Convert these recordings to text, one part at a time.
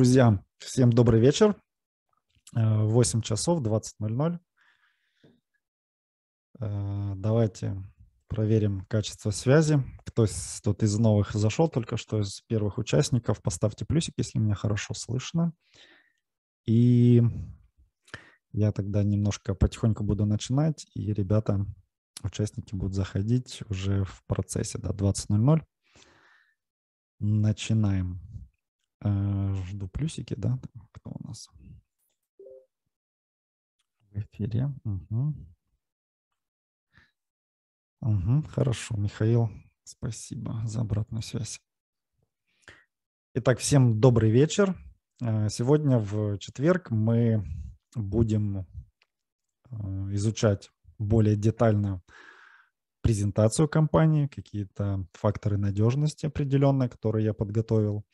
Друзья, всем добрый вечер. 8 э, часов 20.00. Э, давайте проверим качество связи. Кто из, тут из новых зашел только что, из первых участников, поставьте плюсик, если меня хорошо слышно. И я тогда немножко потихоньку буду начинать, и ребята, участники будут заходить уже в процессе до да, 20.00. Начинаем. Э, жду плюсики, да? Кто у нас? В эфире. Угу. Угу, хорошо, Михаил, спасибо за обратную связь. Итак, всем добрый вечер. Э, сегодня в четверг мы будем э, изучать более детально презентацию компании, какие-то факторы надежности определенные, которые я подготовил.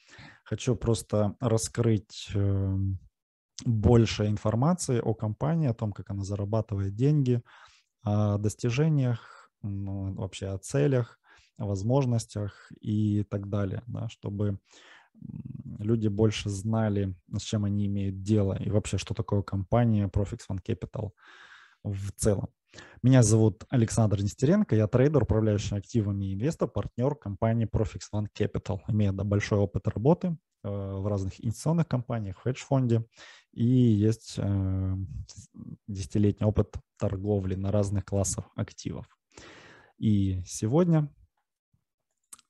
Хочу просто раскрыть эм, больше информации о компании, о том, как она зарабатывает деньги, о достижениях, ну, вообще о целях, о возможностях и так далее, да, чтобы люди больше знали, с чем они имеют дело и вообще, что такое компания Profix One Capital в целом. Меня зовут Александр Нестеренко, я трейдер, управляющий активами и инвестор, партнер компании Profix One Capital, имея большой опыт работы э, в разных инвестиционных компаниях, хедж-фонде, и есть э, десятилетний опыт торговли на разных классах активов. И сегодня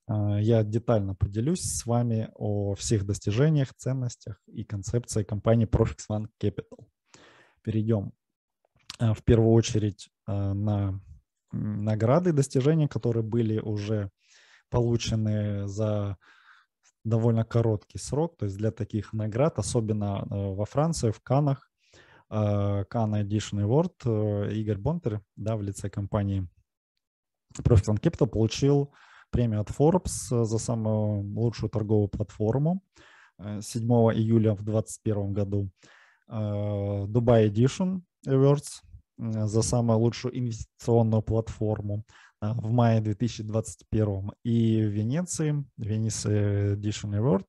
э, я детально поделюсь с вами о всех достижениях, ценностях и концепции компании Profix One Capital. Перейдем в первую очередь Э, на награды, и достижения, которые были уже получены за довольно короткий срок. То есть для таких наград, особенно э, во Франции, в Канах, э, Cannes Edition Award, Игорь Бонтер да, в лице компании Profit and Capital получил премию от Forbes за самую лучшую торговую платформу 7 июля в 2021 году. Дубай Edition Awards Э, за самую лучшую инвестиционную платформу э, в мае 2021 и в Венеции, Venice Edition Award,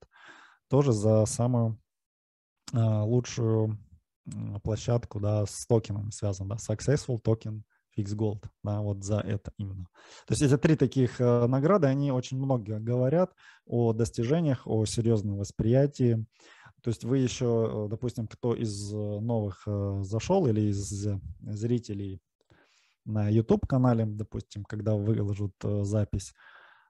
тоже за самую э, лучшую площадку, да, с токеном связан, да, Successful Token Fix Gold, да, вот за это именно. То есть эти три таких награды, они очень много говорят о достижениях, о серьезном восприятии то есть вы еще, э, допустим, кто из э, новых э, зашел или из зрителей на YouTube-канале, допустим, когда выложат запись,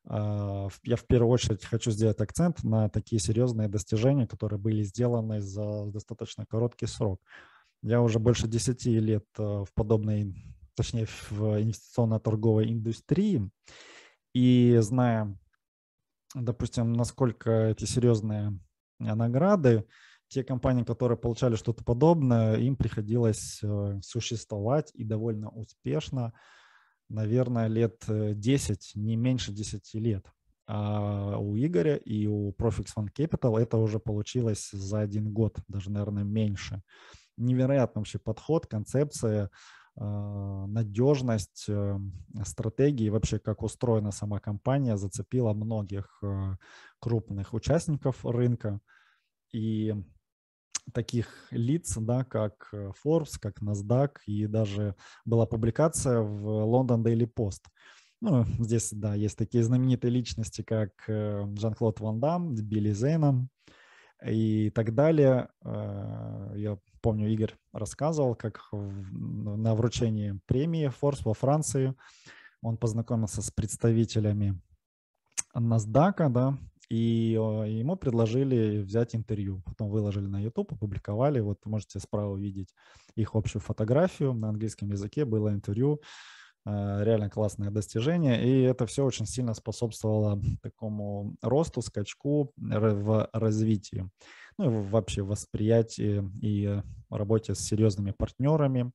а, я в первую очередь хочу сделать акцент на такие серьезные достижения, которые были сделаны за достаточно короткий срок. Я уже больше 10 лет в подобной, точнее, в инвестиционно-торговой индустрии, и зная, допустим, насколько эти серьезные Э, награды, те компании, которые получали что-то подобное, им приходилось э, существовать и довольно успешно, наверное, лет 10, э, не меньше 10 лет. А у Игоря и у Profix One Capital это уже получилось за один год, даже, наверное, меньше. Невероятный вообще подход, концепция, а, надежность эм, стратегии, вообще как устроена сама компания, зацепила многих э, крупных участников рынка. И таких лиц, да, как Forbes, как NASDAQ, и даже была публикация в London Daily Post. Ну, здесь, да, есть такие знаменитые личности, как э, Жан-Клод Ван Дам, Билли Зейном, и так далее. Э, я помню, Игорь рассказывал, как ну, на вручении премии Форс во Франции он познакомился с представителями NASDAQ, да, и э, ему предложили взять интервью. Потом выложили на YouTube, опубликовали. Вот можете справа увидеть их общую фотографию. На английском языке было интервью Э, реально классное достижение, и это все очень сильно способствовало такому росту, скачку в развитии, ну и вообще восприятии и работе с серьезными партнерами,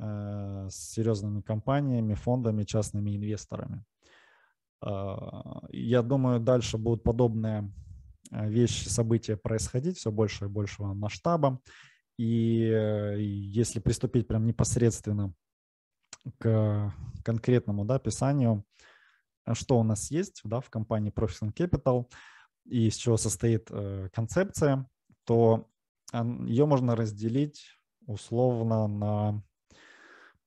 э, с серьезными компаниями, фондами, частными инвесторами. А, я думаю, дальше будут подобные э, вещи, события происходить все больше и большего масштаба. И если приступить прям непосредственно к конкретному да, описанию, э, что у нас есть да, в компании Profit and Capital и из чего состоит э, концепция, то э, ее можно разделить условно на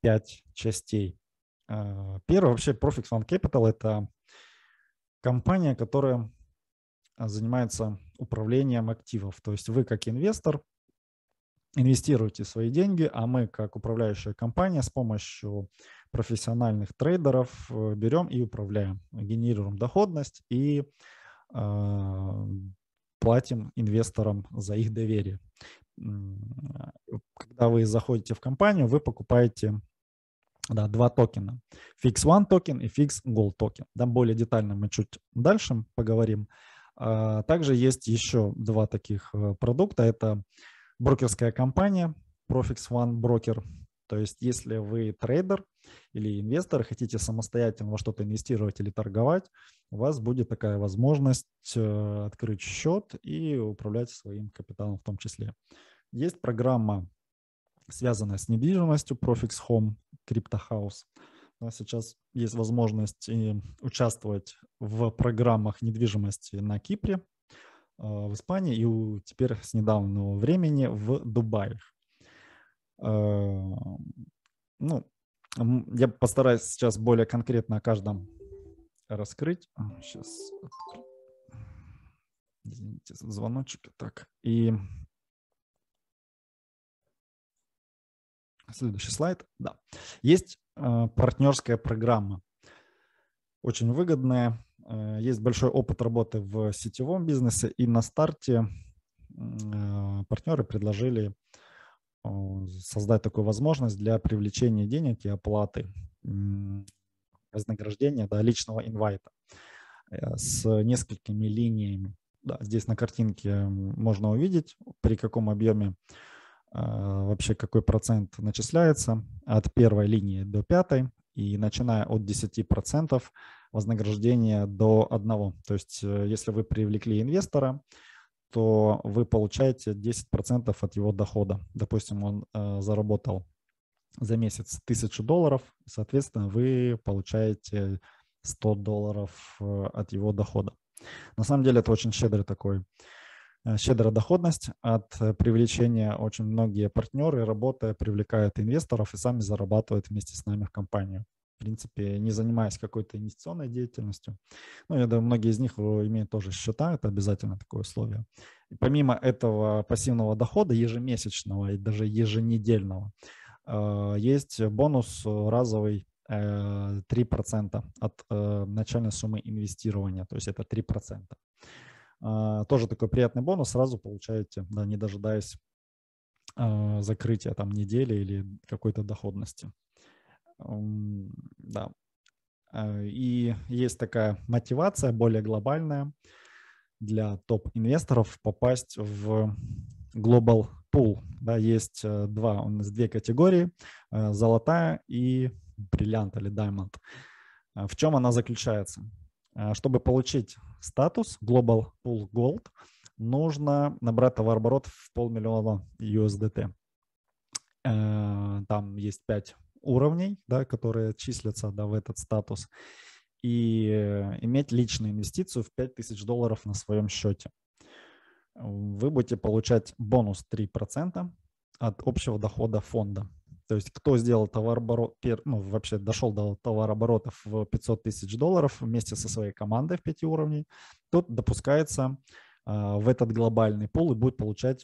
пять частей. Э, первое вообще Profit and Capital – это компания, которая э, занимается управлением активов. То есть вы как инвестор инвестируйте свои деньги, а мы, как управляющая компания, с помощью профессиональных трейдеров э, берем и управляем, генерируем доходность и э, платим инвесторам за их доверие. Э, когда вы заходите в компанию, вы покупаете да, два токена. Fix One токен и Fix Gold токен. Да, более детально мы чуть дальше поговорим. А, также есть еще два таких э, продукта. Это брокерская компания Profix One Broker. То есть если вы трейдер или инвестор, хотите самостоятельно во что-то инвестировать или торговать, у вас будет такая возможность э, открыть счет и управлять своим капиталом в том числе. Есть программа, связанная с недвижимостью Profix Home Crypto House. У нас сейчас есть возможность э, участвовать в программах недвижимости на Кипре, а, в Испании и теперь с недавнего времени в Дубае. Эм, ну, я постараюсь сейчас более конкретно о каждом раскрыть. Сейчас. А, Извините, звоночек. Так, и следующий слайд. Да. Есть э, партнерская программа. Очень выгодная есть большой опыт работы в сетевом бизнесе, и на старте э, партнеры предложили э, создать такую возможность для привлечения денег и оплаты вознаграждения да, личного инвайта э, с несколькими линиями. Да, здесь на картинке можно увидеть, при каком объеме вообще какой процент начисляется от первой линии до пятой. И начиная от 10% вознаграждение до одного. То есть э, если вы привлекли инвестора, то вы получаете 10% от его дохода. Допустим, он э, заработал за месяц 1000 долларов, соответственно, вы получаете 100 долларов э, от его дохода. На самом деле это очень щедрый такой, э, щедрая доходность от э, привлечения. Очень многие партнеры, работая, привлекают инвесторов и сами зарабатывают вместе с нами в компанию принципе, не занимаясь какой-то инвестиционной деятельностью. Ну, я думаю, многие из них э, имеют тоже счета, это обязательно такое условие. И помимо этого пассивного дохода ежемесячного и даже еженедельного, э, есть бонус разовый 3% э, от начальной суммы инвестирования, то есть это 3%. Тоже такой приятный бонус, сразу получаете, да, не дожидаясь закрытия там недели или какой-то доходности. Да. Э, и есть такая мотивация более глобальная для топ-инвесторов попасть в Global Pool. Да, есть э, два, у нас две категории, э, золотая и бриллиант или diamond. В чем она заключается? Чтобы получить статус Global Pool Gold, нужно набрать товарооборот в полмиллиона USDT. Там есть пять уровней, да, которые числятся да, в этот статус, и э, иметь личную инвестицию в 5000 долларов на своем счете. Вы будете получать бонус 3% от общего дохода фонда. То есть кто сделал товарооборот, ну, вообще дошел до товарооборотов в 500 тысяч долларов вместе со своей командой в 5 уровней, тот допускается а, в этот глобальный пул и будет получать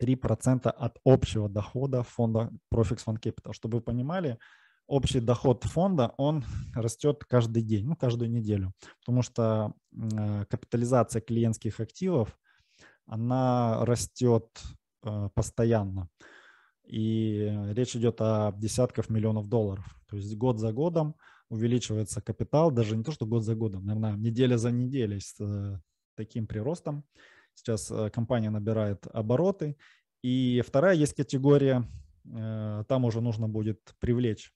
3% от общего дохода фонда Profix Fund Capital. Чтобы вы понимали, общий доход фонда, он растет каждый день, ну, каждую неделю, потому что э, капитализация клиентских активов, она растет э, постоянно. И речь идет о десятках миллионов долларов. То есть год за годом увеличивается капитал, даже не то, что год за годом, наверное, неделя за неделей с э, таким приростом. Сейчас э, компания набирает обороты. И вторая есть категория, э, там уже нужно будет привлечь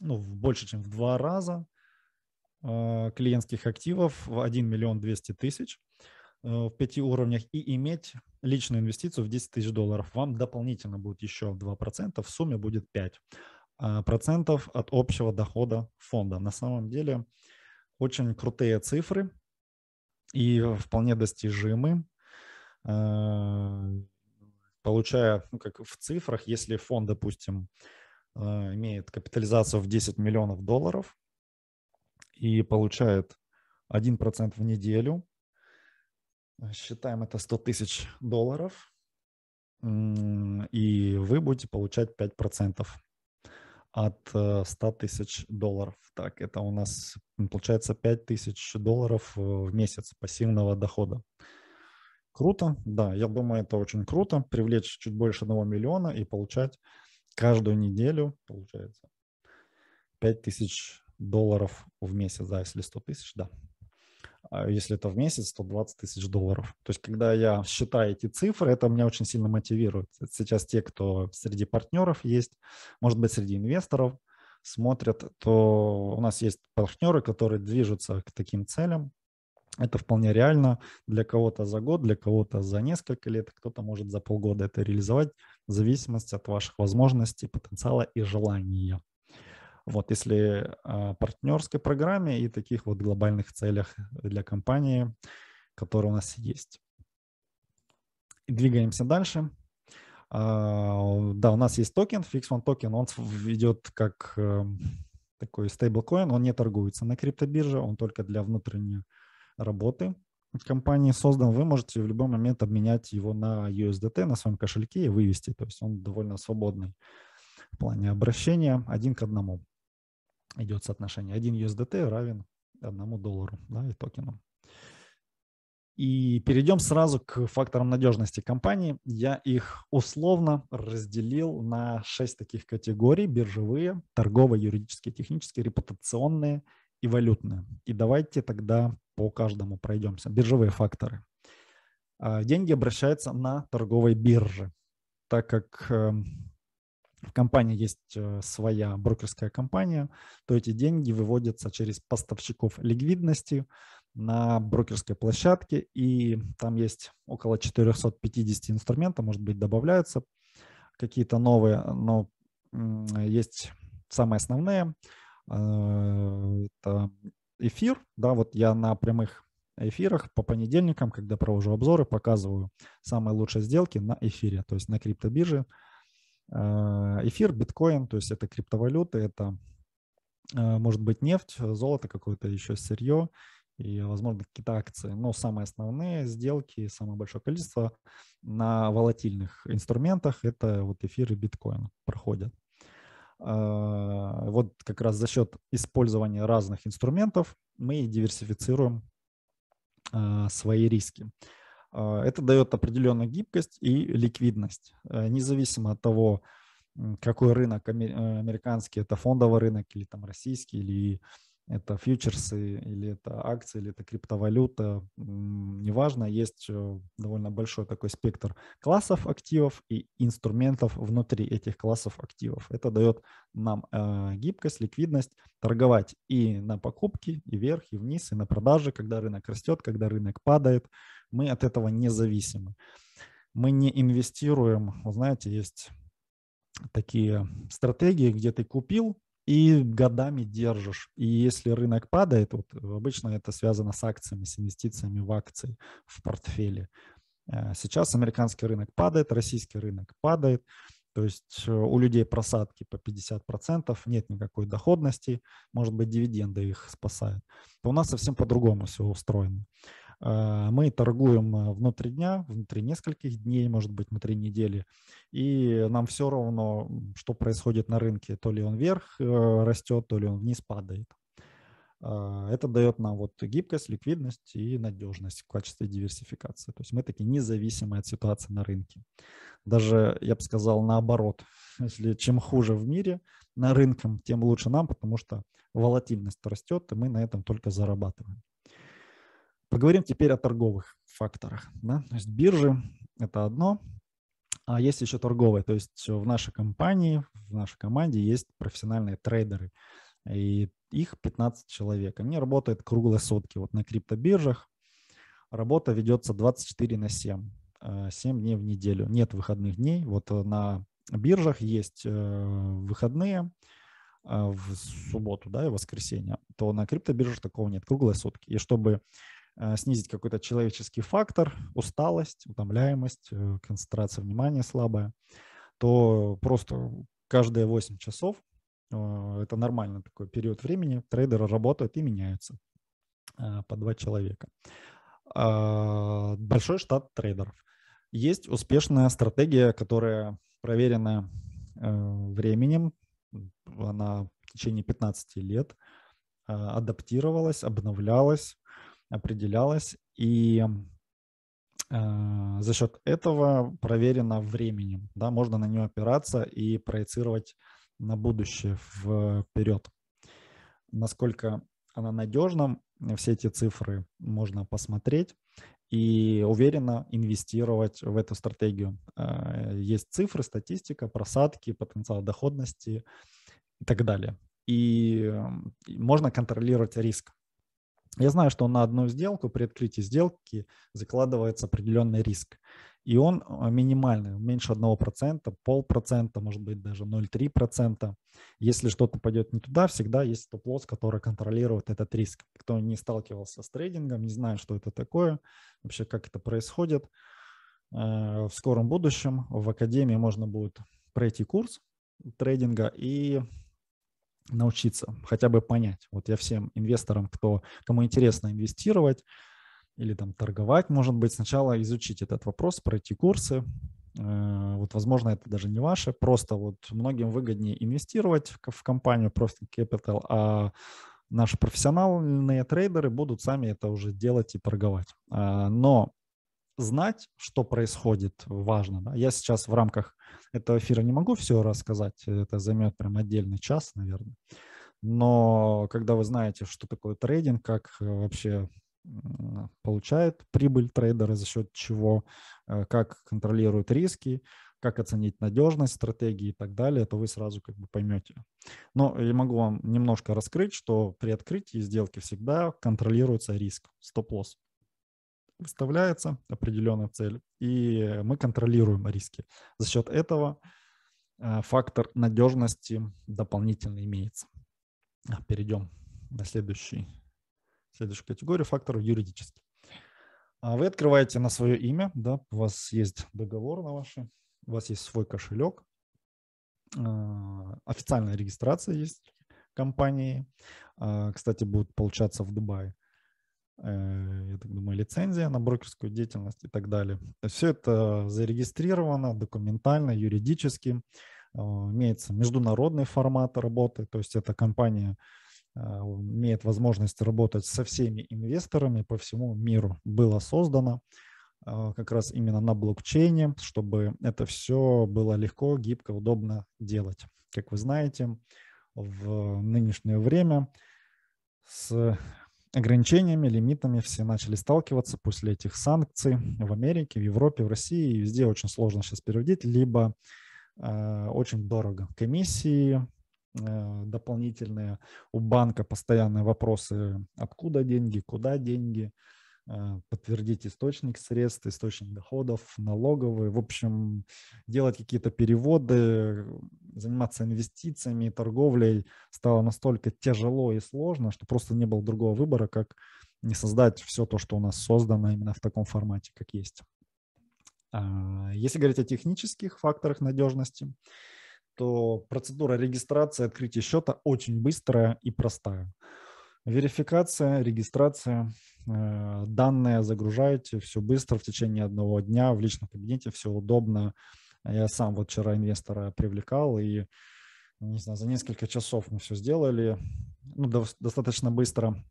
ну, в больше, чем в два раза э, клиентских активов в 1 миллион 200 тысяч в пяти уровнях и иметь личную инвестицию в 10 тысяч долларов. Вам дополнительно будет еще 2%, в сумме будет 5% от общего дохода фонда. На самом деле очень крутые цифры, и вполне достижимы. Э, получая, ну, как в цифрах, если фонд, допустим, э, имеет капитализацию в 10 миллионов долларов и получает 1% в неделю, э, считаем это 100 тысяч долларов, и вы будете получать 5% от 100 э, тысяч долларов. Так, это у нас получается 5 тысяч долларов э, в месяц пассивного дохода. Круто, да, я думаю, это очень круто, привлечь чуть больше 1 миллиона и получать каждую неделю, получается, 5 тысяч долларов в месяц, да, если 100 тысяч, да, а если это в месяц, то 20 тысяч долларов. То есть, когда я считаю эти цифры, это меня очень сильно мотивирует. Сейчас те, кто среди партнеров есть, может быть, среди инвесторов смотрят, то у нас есть партнеры, которые движутся к таким целям. Это вполне реально для кого-то за год, для кого-то за несколько лет, кто-то может за полгода это реализовать в зависимости от ваших возможностей, потенциала и желания. Вот, если о а, партнерской программе и таких вот глобальных целях для компании, которые у нас есть. двигаемся дальше. А, да, у нас есть токен, Fix One токен, он ведет как э, такой стейблкоин, он не торгуется на криптобирже, он только для внутренней работы компании создан, вы можете в любой момент обменять его на USDT на своем кошельке и вывести. То есть он довольно свободный в плане обращения один к одному идет соотношение. 1 USDT равен 1 доллару да, и токену. И перейдем сразу к факторам надежности компании. Я их условно разделил на 6 таких категорий. Биржевые, торговые, юридические, технические, репутационные и валютные. И давайте тогда по каждому пройдемся. Биржевые факторы. А, деньги обращаются на торговой бирже, так как эм, в компании есть э, своя брокерская компания, то эти деньги выводятся через поставщиков ликвидности на брокерской площадке, и там есть около 450 инструментов, может быть, добавляются какие-то новые, но есть самые основные. Э, это эфир, да, вот я на прямых эфирах по понедельникам, когда провожу обзоры, показываю самые лучшие сделки на эфире, то есть на криптобирже. бирже Э, эфир, биткоин, то есть это криптовалюты, это э, может быть нефть, золото, какое-то еще сырье и, возможно, какие-то акции. Но самые основные сделки, самое большое количество на волатильных инструментах – это вот эфир и биткоин проходят. Э, вот как раз за счет использования разных инструментов мы диверсифицируем свои риски. А, это дает определенную гибкость и ликвидность, э, независимо от того, какой рынок, э, американский это фондовый рынок или там российский, или это фьючерсы или это акции, или это криптовалюта, неважно, есть э, довольно большой такой спектр классов активов и инструментов внутри этих классов активов. Это дает нам э, гибкость, ликвидность, торговать и на покупки, и вверх, и вниз, и на продажи, когда рынок растет, когда рынок падает. Мы от этого не зависимы. Мы не инвестируем, вы знаете, есть такие стратегии, где ты купил и годами держишь. И если рынок падает, вот э, обычно это связано с акциями, с инвестициями в акции в портфеле. Э, сейчас американский рынок падает, российский рынок падает, то есть э, у людей просадки по 50%, нет никакой доходности, может быть, дивиденды их спасают. То у нас совсем по-другому все устроено. А, мы торгуем а, внутри дня, внутри нескольких дней, может быть, внутри недели. И нам все равно, что происходит на рынке. То ли он вверх э, растет, то ли он вниз падает. А, это дает нам вот гибкость, ликвидность и надежность в качестве диверсификации. То есть мы такие независимые от ситуации на рынке. Даже, я бы сказал, наоборот. Если чем хуже в мире на рынке, тем лучше нам, потому что волатильность растет, и мы на этом только зарабатываем. Поговорим теперь о торговых факторах. Да? То есть биржи – это одно, а есть еще торговые. То есть в нашей компании, в нашей команде есть профессиональные трейдеры, и их 15 человек. Они работают круглые сутки. Вот на криптобиржах работа ведется 24 на 7, 7 э, дней в неделю. Нет выходных дней. Вот э, на биржах есть э, выходные в субботу да, и воскресенье, то на криптобиржах такого нет, круглые сутки. И чтобы Э, снизить какой-то человеческий фактор, усталость, утомляемость, э, концентрация внимания слабая, то просто каждые 8 часов, э, это нормальный такой период времени, трейдеры работают и меняются по два человека. А, большой штат трейдеров. Есть успешная стратегия, которая проверена временем, она в течение 15 лет адаптировалась, обновлялась, определялось, и э, за счет этого проверено временем, да, можно на нее опираться и проецировать на будущее вперед. Насколько она надежна, все эти цифры можно посмотреть и уверенно инвестировать в эту стратегию. А, есть цифры, статистика, просадки, потенциал доходности и так далее. И можно контролировать риск. Я знаю, что на одну сделку при открытии сделки закладывается определенный риск. И он а, минимальный, меньше 1%, полпроцента, может быть даже 0,3%. Если что-то пойдет не туда, всегда есть стоп-лосс, который контролирует этот риск. Кто не сталкивался с трейдингом, не знает, что это такое, вообще как это происходит. Э, в скором будущем в Академии можно будет пройти курс трейдинга и научиться, хотя бы понять. Вот я всем инвесторам, кто, кому интересно инвестировать или там торговать, может быть, сначала изучить этот вопрос, пройти курсы. Э, вот, возможно, это даже не ваше. Просто вот многим выгоднее инвестировать в компанию просто Capital, а наши профессиональные трейдеры будут сами это уже делать и торговать. А, но знать, что происходит, важно. Да? Я сейчас в рамках этого эфира не могу все рассказать, это займет прям отдельный час, наверное. Но когда вы знаете, что такое трейдинг, как э, вообще получает прибыль трейдера, за счет чего, э, как контролируют риски, как оценить надежность стратегии и так далее, то вы сразу как бы поймете. Но я могу вам немножко раскрыть, что при открытии сделки всегда контролируется риск, стоп-лосс выставляется определенная цель, и мы контролируем риски. За счет этого э, фактор надежности дополнительно имеется. А, перейдем на следующий, следующую категорию факторов юридический а, Вы открываете на свое имя, да, у вас есть договор на ваши, у вас есть свой кошелек, а, официальная регистрация есть компании, кстати, будут получаться в Дубае. Э, я так думаю, лицензия на брокерскую деятельность и так далее. все это зарегистрировано документально, юридически. Э, имеется международный формат работы, то есть эта компания э, имеет возможность работать со всеми инвесторами по всему миру. Было создано как раз именно на блокчейне, чтобы это все было легко, гибко, удобно делать. Как вы знаете, в нынешнее время с ограничениями, лимитами все начали сталкиваться после этих санкций в Америке, в Европе, в России. И везде очень сложно сейчас переводить, либо э, очень дорого. Комиссии э, дополнительные, у банка постоянные вопросы, откуда деньги, куда деньги – Э, подтвердить источник средств, источник доходов, налоговые, в общем, делать какие-то переводы, заниматься инвестициями, торговлей стало настолько тяжело и сложно, что просто не было другого выбора, как не создать все то, что у нас создано именно в таком формате, как есть. А, если говорить о технических факторах надежности, то процедура регистрации открытия счета очень быстрая и простая. Верификация, регистрация, э, данные загружаете, все быстро в течение одного дня в личном кабинете, все удобно. Я сам вот вчера инвестора привлекал, и, ну, не знаю, за несколько часов мы все сделали, ну, достаточно быстро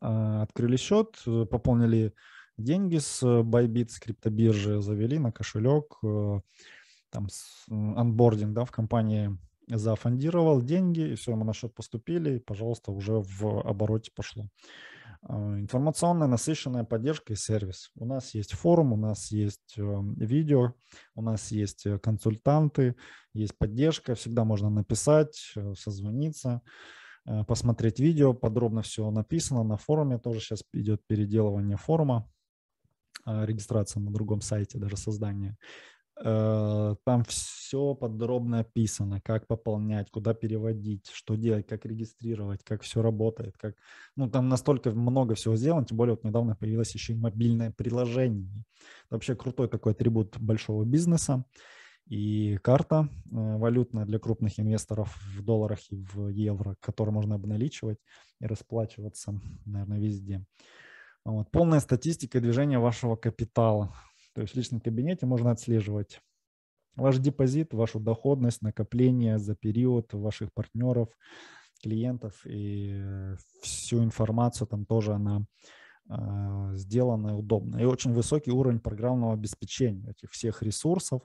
э, открыли счет, э, пополнили деньги с Bybit, с криптобиржи, завели на кошелек, там, анбординг, да, в компании зафондировал деньги, и все, ему на счет поступили, и, пожалуйста, уже в обороте пошло. А, информационная насыщенная поддержка и сервис. У нас есть форум, у нас есть эм, видео, у нас есть э, консультанты, есть поддержка, всегда можно написать, э, созвониться, э, посмотреть видео, подробно все написано на форуме, тоже сейчас идет переделывание форума, а, регистрация на другом сайте, даже создание. Э, там все подробно описано, как пополнять, куда переводить, что делать, как регистрировать, как все работает, как... Ну, там настолько много всего сделано, тем более вот недавно появилось еще и мобильное приложение. Это вообще крутой такой атрибут большого бизнеса. И карта э, валютная для крупных инвесторов в долларах и в евро, которую можно обналичивать и расплачиваться, наверное, везде. Вот. Полная статистика движения вашего капитала. То есть в личном кабинете можно отслеживать ваш депозит, вашу доходность, накопление за период ваших партнеров, клиентов и э, всю информацию там тоже она э, сделана удобно. И очень высокий уровень программного обеспечения этих всех ресурсов,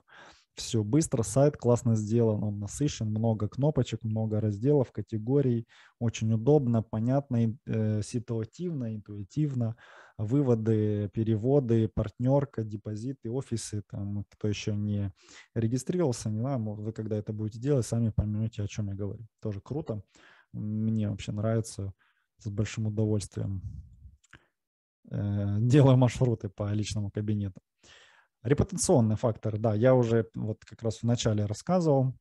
все быстро, сайт классно сделан, он насыщен, много кнопочек, много разделов, категорий, очень удобно, понятно, э, ситуативно, интуитивно, выводы, переводы, партнерка, депозиты, офисы, там, кто еще не регистрировался, не знаю, вы когда это будете делать, сами поймете, о чем я говорю. Тоже круто, мне вообще нравится, с большим удовольствием э, делаю маршруты по личному кабинету. Репутационный фактор, да, я уже вот как раз в начале рассказывал,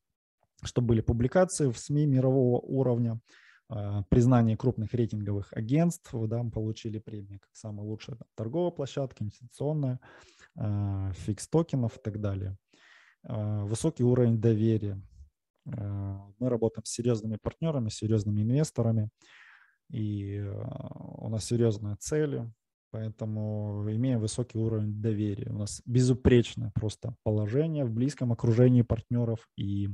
что были публикации в СМИ мирового уровня, а, признание крупных рейтинговых агентств, да, получили премии как самая лучшая торговая площадка, инвестиционная, э, фикс токенов и так далее. А, высокий уровень доверия. мы работаем с серьезными партнерами, серьезными инвесторами, и у нас серьезные цели, Поэтому имеем высокий уровень доверия. У нас безупречное просто положение в близком окружении партнеров и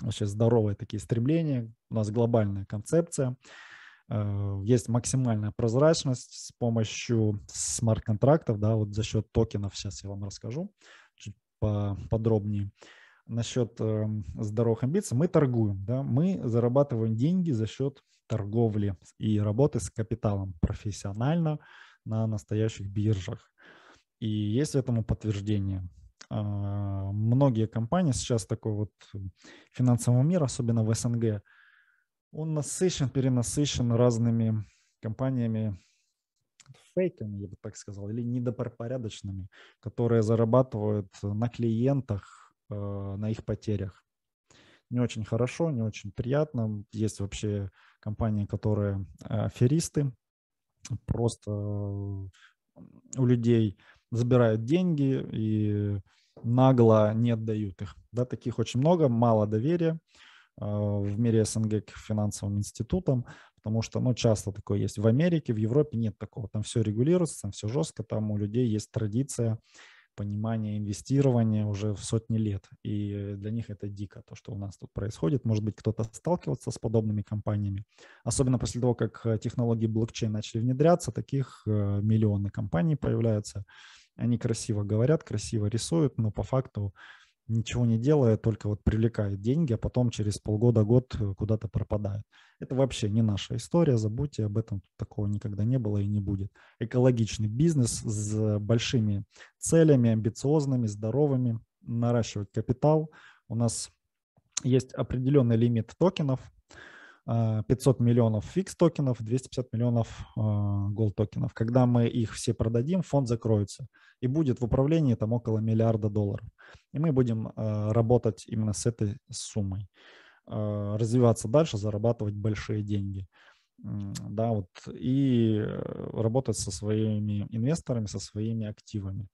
вообще здоровые такие стремления. У нас глобальная концепция. Э, есть максимальная прозрачность с помощью смарт-контрактов, да, вот за счет токенов, сейчас я вам расскажу чуть подробнее. Насчет эм, здоровых амбиций, мы торгуем, да, мы зарабатываем деньги за счет торговли и работы с капиталом профессионально, на настоящих биржах. И есть этому подтверждение. А, многие компании сейчас такой вот финансового мира, особенно в СНГ, он насыщен, перенасыщен разными компаниями, фейками, я бы так сказал, или недопорядочными, которые зарабатывают на клиентах, а, на их потерях. Не очень хорошо, не очень приятно. Есть вообще компании, которые аферисты, просто э, у людей забирают деньги и нагло не отдают их. Да, таких очень много, мало доверия э, в мире СНГ к финансовым институтам, потому что, ну, часто такое есть в Америке, в Европе нет такого, там все регулируется, там все жестко, там у людей есть традиция понимание инвестирования уже в сотни лет. И для них это дико, то, что у нас тут происходит. Может быть, кто-то сталкивался с подобными компаниями. Особенно после того, как э, технологии блокчейн начали внедряться, таких э, миллионы компаний появляются. Они красиво говорят, красиво рисуют, но по факту ничего не делая, только вот привлекает деньги, а потом через полгода-год э, куда-то пропадает. Это вообще не наша история, забудьте об этом, такого никогда не было и не будет. Экологичный бизнес с большими целями, амбициозными, здоровыми, наращивать капитал. У нас есть определенный лимит токенов, 500 э, миллионов фикс токенов, 250 миллионов голд э, токенов. Когда мы их все продадим, фонд закроется и будет в управлении там около миллиарда долларов. И мы будем э, работать именно с этой суммой, развиваться дальше, зарабатывать большие деньги. Да, вот, и работать со своими инвесторами, со своими активами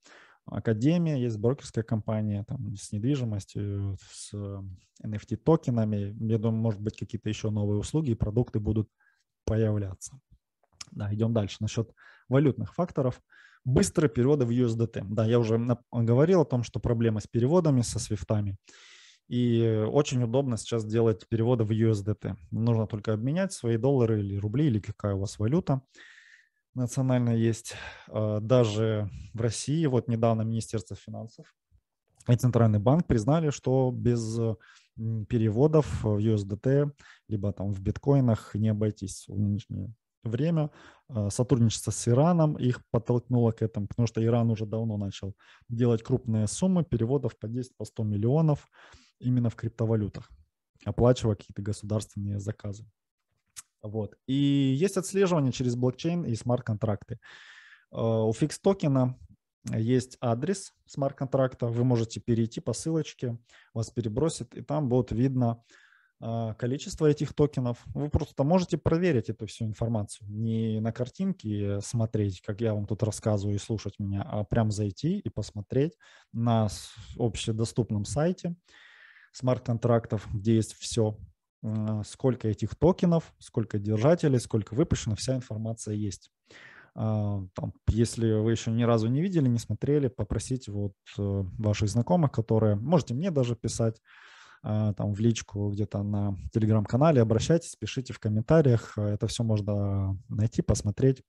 академия, есть брокерская компания там, с недвижимостью, с эм, NFT-токенами. Я думаю, может быть, какие-то еще новые услуги и продукты будут появляться. Да, идем дальше. Насчет валютных факторов. Быстрые переводы в USDT. Да, я уже говорил о том, что проблема с переводами, со свифтами. И очень удобно сейчас делать переводы в USDT. Нужно только обменять свои доллары или рубли, или какая у вас валюта национально есть а, даже в России. Вот недавно Министерство финансов и Центральный банк признали, что без э, переводов в USDT, либо там в биткоинах не обойтись в нынешнее время. А, сотрудничество с Ираном их подтолкнуло к этому, потому что Иран уже давно начал делать крупные суммы переводов по 10-100 по 100 миллионов именно в криптовалютах, оплачивая какие-то государственные заказы. Вот. И есть отслеживание через блокчейн и смарт-контракты. Э, у фикс-токена есть адрес смарт-контракта, вы можете перейти по ссылочке, вас перебросит, и там будет видно э, количество этих токенов. Вы просто можете проверить эту всю информацию. Не на картинке смотреть, как я вам тут рассказываю и слушать меня, а прям зайти и посмотреть на общедоступном сайте смарт-контрактов, где есть все сколько этих токенов, сколько держателей, сколько выпущено, вся информация есть. А, там, если вы еще ни разу не видели, не смотрели, попросите вот э, ваших знакомых, которые, можете мне даже писать, а, там в личку где-то на телеграм-канале, обращайтесь, пишите в комментариях, э, это все можно найти, посмотреть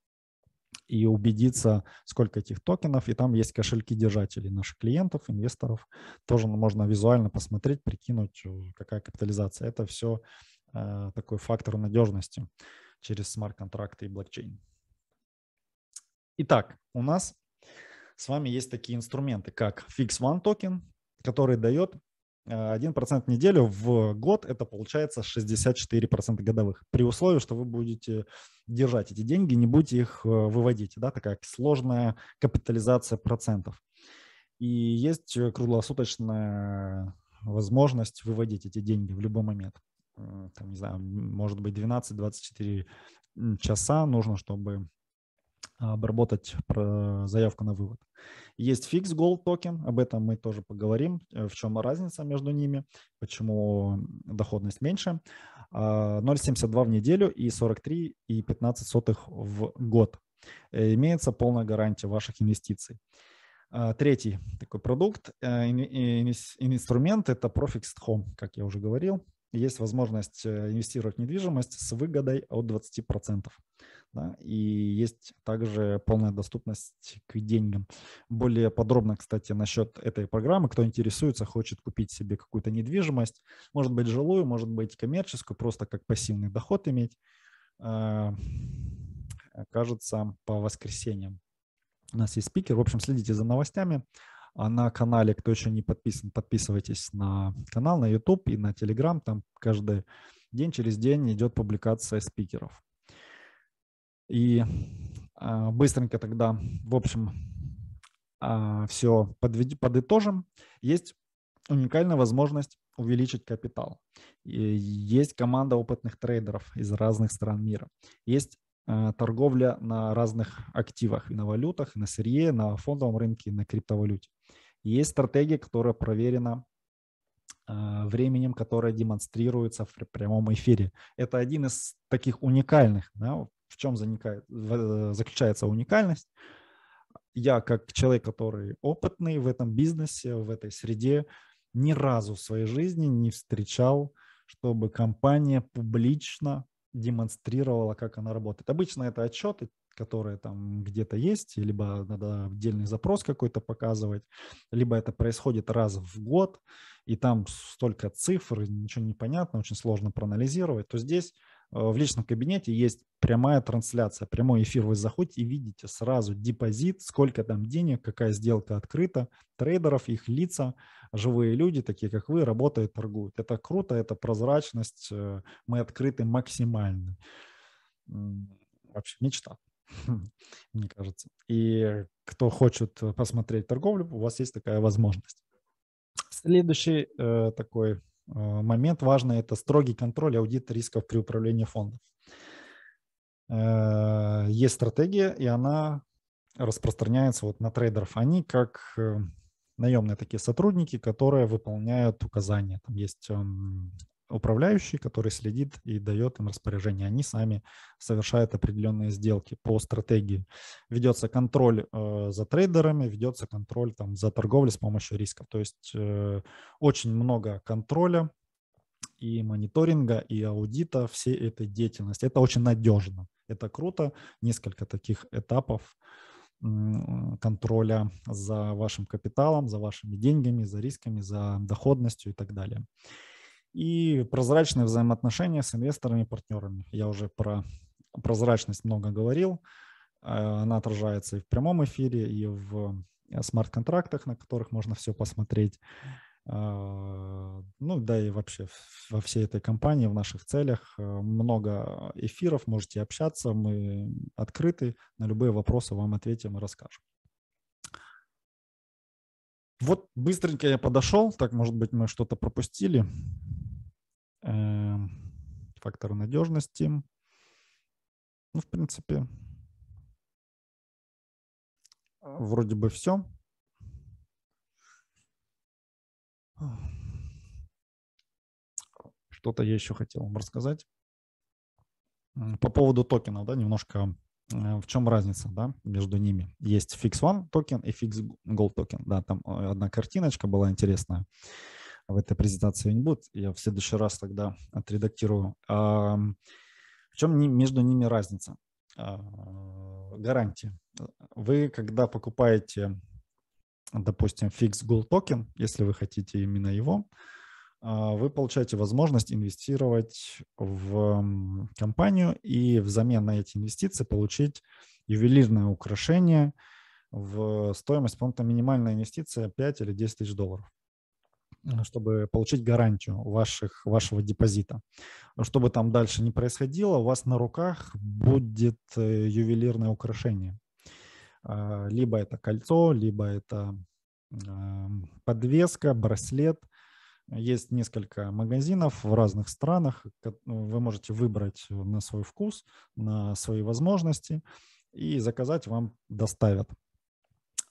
и убедиться, сколько этих токенов. И там есть кошельки держателей наших клиентов, инвесторов. Тоже можно визуально посмотреть, прикинуть, э, какая капитализация. Это все э, такой фактор надежности через смарт-контракты и блокчейн. Итак, у нас с вами есть такие инструменты, как Fix One токен, который дает 1% а, в неделю в год это получается 64% годовых, при условии, что вы будете держать эти деньги, не будете их э, выводить, да, такая сложная капитализация процентов. И есть э, круглосуточная возможность выводить эти деньги в любой момент. Там, не знаю, может быть, 12-24 часа нужно, чтобы обработать заявку на вывод. Есть фикс Gold токен, об этом мы тоже поговорим, э, в чем разница между ними, почему доходность меньше. 0,72 а, в неделю и 43,15 в год. Э, имеется полная гарантия ваших инвестиций. А, третий такой продукт, э, инструмент – это Profixed Home, как я уже говорил. Есть возможность инвестировать в недвижимость с выгодой от 20%. Да? И есть также полная доступность к деньгам. Более подробно, кстати, насчет этой программы. Кто интересуется, хочет купить себе какую-то недвижимость, может быть жилую, может быть коммерческую, просто как пассивный доход иметь, а, кажется, по воскресеньям. У нас есть спикер. В общем, следите за новостями. А на канале, кто еще не подписан, подписывайтесь на канал, на YouTube и на Telegram. Там каждый день через день идет публикация спикеров. И э, быстренько тогда, в общем, э, а, все подведи, подытожим. Есть уникальная возможность увеличить капитал. И есть команда опытных трейдеров из разных стран мира. Есть а, торговля на разных активах, и на валютах, и на сырье, на фондовом рынке, и на криптовалюте. Есть стратегия, которая проверена э, временем, которая демонстрируется в прямом эфире. Это один из таких уникальных да, в чем заникает, э, заключается уникальность. Я как человек, который опытный в этом бизнесе, в этой среде, ни разу в своей жизни не встречал, чтобы компания публично демонстрировала, как она работает. Обычно это отчеты, которые там где-то есть, либо надо отдельный запрос какой-то показывать, либо это происходит раз в год, и там столько цифр, ничего не понятно, очень сложно проанализировать, то здесь Э, в личном кабинете есть прямая трансляция, прямой эфир. Вы заходите и видите сразу депозит, сколько там денег, какая сделка открыта, трейдеров, их лица, живые люди, такие как вы, работают, торгуют. Это круто, это прозрачность, э, мы открыты максимально. Вообще мечта, мне кажется. И кто хочет посмотреть торговлю, у вас есть такая возможность. Следующий э, такой Э, момент важный – это строгий контроль аудит рисков при управлении фондом. Э, есть стратегия, и она распространяется вот на трейдеров. Они как э, наемные такие сотрудники, которые выполняют указания. Там есть эм, управляющий, который следит и дает им распоряжение. Они сами совершают определенные сделки по стратегии. Ведется контроль э, за трейдерами, ведется контроль там, за торговлей с помощью рисков. То есть э, очень много контроля и мониторинга, и аудита всей этой деятельности. Это очень надежно. Это круто. Несколько таких этапов контроля за вашим капиталом, за вашими деньгами, за рисками, за доходностью и так далее и прозрачные взаимоотношения с инвесторами и партнерами. Я уже про прозрачность много говорил. Э, она отражается и в прямом эфире, и в э, смарт-контрактах, на которых можно все посмотреть. Э, ну да и вообще во всей этой компании, в наших целях много эфиров, можете общаться, мы открыты, на любые вопросы вам ответим и расскажем. Вот быстренько я подошел, так может быть мы что-то пропустили. Эм, факторы надежности. Ну, в принципе, вроде бы все. Что-то я еще хотел вам рассказать. По поводу токенов, да, немножко э, в чем разница да, между ними? Есть Fix One токен и Fix Gold токен. Да, там э, одна картиночка была интересная в этой презентации не будет. Я в следующий раз тогда отредактирую. В чем между ними разница? А, гарантия. Вы, когда покупаете, допустим, фикс Gold токен, если вы хотите именно его, а, вы получаете возможность инвестировать в компанию и взамен на эти инвестиции получить ювелирное украшение в стоимость, по-моему, минимальная инвестиция 5 или 10 тысяч долларов. Э, чтобы получить гарантию ваших, вашего депозита. чтобы там дальше не происходило, у вас на руках будет э, ювелирное украшение. А, либо это кольцо, либо это эм, подвеска, браслет. Есть несколько магазинов в разных странах. Вы можете выбрать на свой вкус, на свои возможности и заказать вам доставят.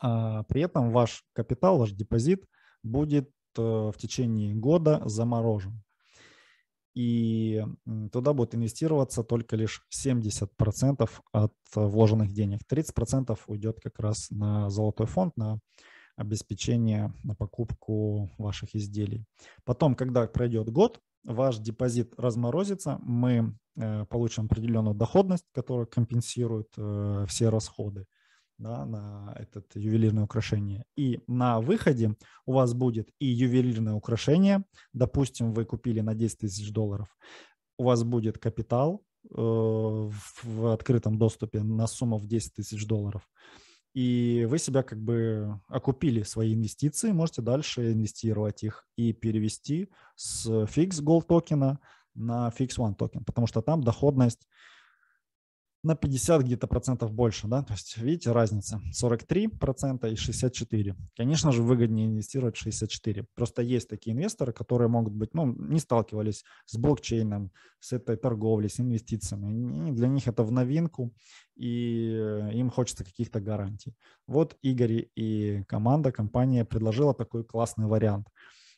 А, при этом ваш капитал, ваш депозит будет Э, в течение года заморожен. И туда будет инвестироваться только лишь 70% от вложенных денег. 30% уйдет как раз на золотой фонд, на обеспечение, на покупку ваших изделий. Потом, когда пройдет год, ваш депозит разморозится, мы э, получим определенную доходность, которая компенсирует э, все расходы да, на этот ювелирное украшение. И на выходе у вас будет и ювелирное украшение, допустим, вы купили на 10 тысяч долларов, у вас будет капитал э, в открытом доступе на сумму в 10 тысяч долларов, и вы себя как бы окупили свои инвестиции, можете дальше инвестировать их и перевести с фикс gold токена на фикс ван токен, потому что там доходность на 50 где-то процентов больше, да, то есть видите разница 43 процента и 64. Конечно же выгоднее инвестировать в 64. Просто есть такие инвесторы, которые могут быть, ну, не сталкивались с блокчейном, с этой торговлей, с инвестициями. И для них это в новинку, и э, им хочется каких-то гарантий. Вот Игорь и команда, компания предложила такой классный вариант.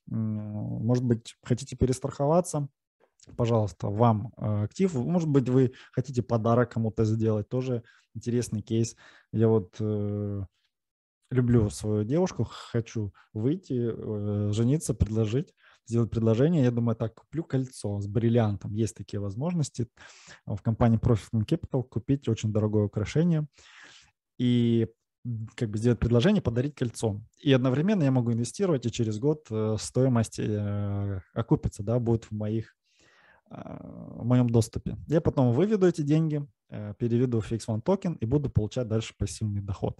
Может быть, хотите перестраховаться, пожалуйста, вам э, актив. Может быть, вы хотите подарок кому-то сделать. Тоже интересный кейс. Я вот э, люблю свою девушку, хочу выйти, э, жениться, предложить сделать предложение. Я думаю, так, куплю кольцо с бриллиантом. Есть такие возможности в компании Profit and Capital купить очень дорогое украшение и как бы сделать предложение, подарить кольцо. И одновременно я могу инвестировать, и через год стоимость окупится, да, будет в моих в моем доступе. Я потом выведу эти деньги, э, переведу в Fix One токен и буду получать дальше пассивный доход.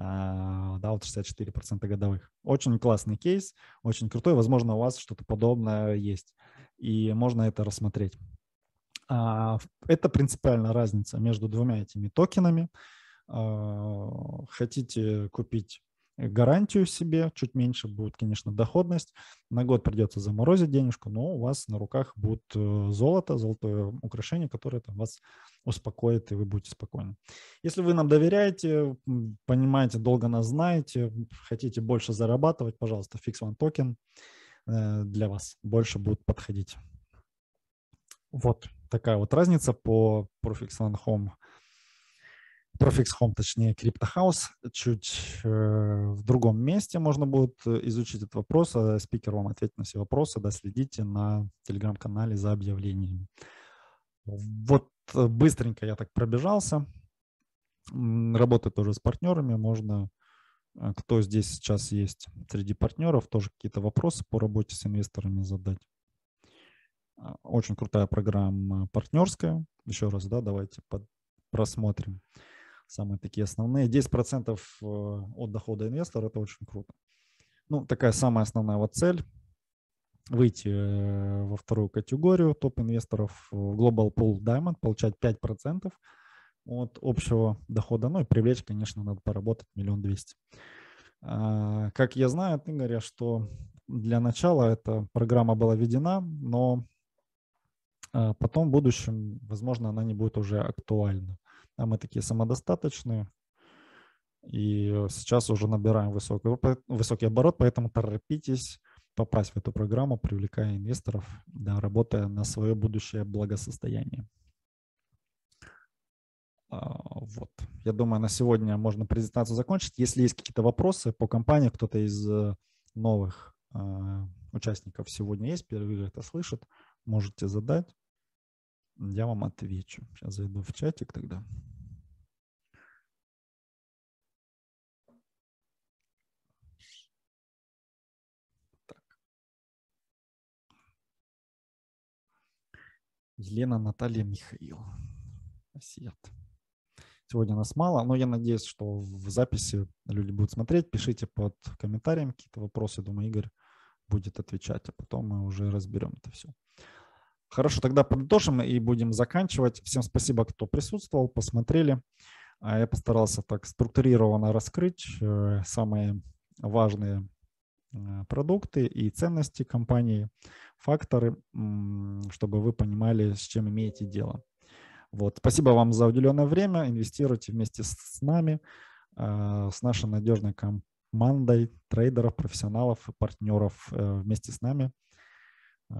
А, да, вот 64% годовых. Очень классный кейс, очень крутой. Возможно, у вас что-то подобное есть. И можно это рассмотреть. А, это принципиальная разница между двумя этими токенами. А, хотите купить гарантию себе, чуть меньше будет, конечно, доходность. На год придется заморозить денежку, но у вас на руках будет э, золото, золотое украшение, которое там вас успокоит, и вы будете спокойны. Если вы нам доверяете, понимаете, долго нас знаете, хотите больше зарабатывать, пожалуйста, Fix One токен э, для вас больше будет подходить. Вот такая вот разница по Profix One Home – Profix Home, точнее CryptoHouse, чуть э, в другом месте можно будет э, изучить этот вопрос, а спикер вам ответит на все вопросы, да, следите на телеграм-канале за объявлениями. Вот э, быстренько я так пробежался, работаю тоже с партнерами, можно, э, кто здесь сейчас есть среди партнеров, тоже какие-то вопросы по работе с инвесторами задать. А, очень крутая программа партнерская, еще раз, да, давайте под, просмотрим самые такие основные. 10% э, от дохода инвестора – это очень круто. Ну, такая самая основная вот цель – выйти э, во вторую категорию топ-инвесторов в Global Pool Diamond, получать 5% от общего дохода. Ну и привлечь, конечно, надо поработать миллион двести. А, как я знаю от Игоря, что для начала эта программа была введена, но э, потом в будущем, возможно, она не будет уже актуальна а мы такие самодостаточные. И э, сейчас уже набираем высокий, высокий оборот, поэтому торопитесь попасть в эту программу, привлекая инвесторов, да, работая на свое будущее благосостояние. А, вот. Я думаю, на сегодня можно презентацию закончить. Если есть какие-то вопросы по компании, кто-то из э, новых э, участников сегодня есть, первый это слышит, можете задать. Я вам отвечу. Сейчас зайду в чатик тогда. Так. Елена Наталья Михаил. Асият. Сегодня нас мало, но я надеюсь, что в записи люди будут смотреть. Пишите под комментариями какие-то вопросы. Думаю, Игорь будет отвечать, а потом мы уже разберем это все. Хорошо, тогда подытожим и будем заканчивать. Всем спасибо, кто присутствовал, посмотрели. А я постарался так структурированно раскрыть э, самые важные э, продукты и ценности компании, факторы, чтобы вы понимали, с чем имеете дело. Вот. Спасибо вам за уделенное время. Инвестируйте вместе с нами, э, с нашей надежной командой трейдеров, профессионалов и партнеров вместе с нами. Э,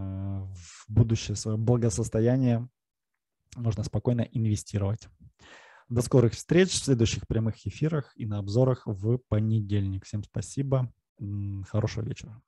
в будущее свое благосостояние можно спокойно инвестировать. До скорых встреч в следующих прямых эфирах и на обзорах в понедельник. Всем спасибо. Хорошего вечера.